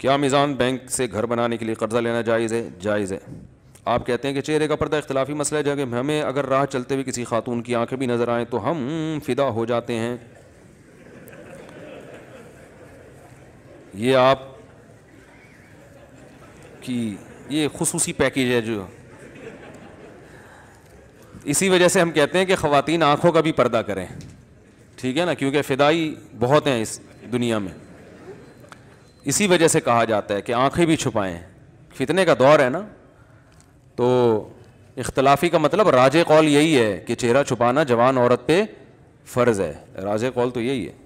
क्या मिज़ान बैंक से घर बनाने के लिए कर्ज़ा लेना जायज़ है जायज़ है आप कहते हैं कि चेहरे का पर्दा इख्तलाफी मसला है जगह हमें अगर राह चलते हुए किसी खातून की आंखें भी नज़र आएँ तो हम फिदा हो जाते हैं ये आप की ये खसूसी पैकेज है जो इसी वजह से हम कहते हैं कि ख़वातीन आँखों का भी पर्दा करें ठीक है ना क्योंकि फ़िदाई बहुत हैं इस दुनिया में इसी वजह से कहा जाता है कि आंखें भी छुपाएं फितने का दौर है ना तो इख्तलाफी का मतलब राज कौल यही है कि चेहरा छुपाना जवान औरत पे फ़र्ज़ है राज कौल तो यही है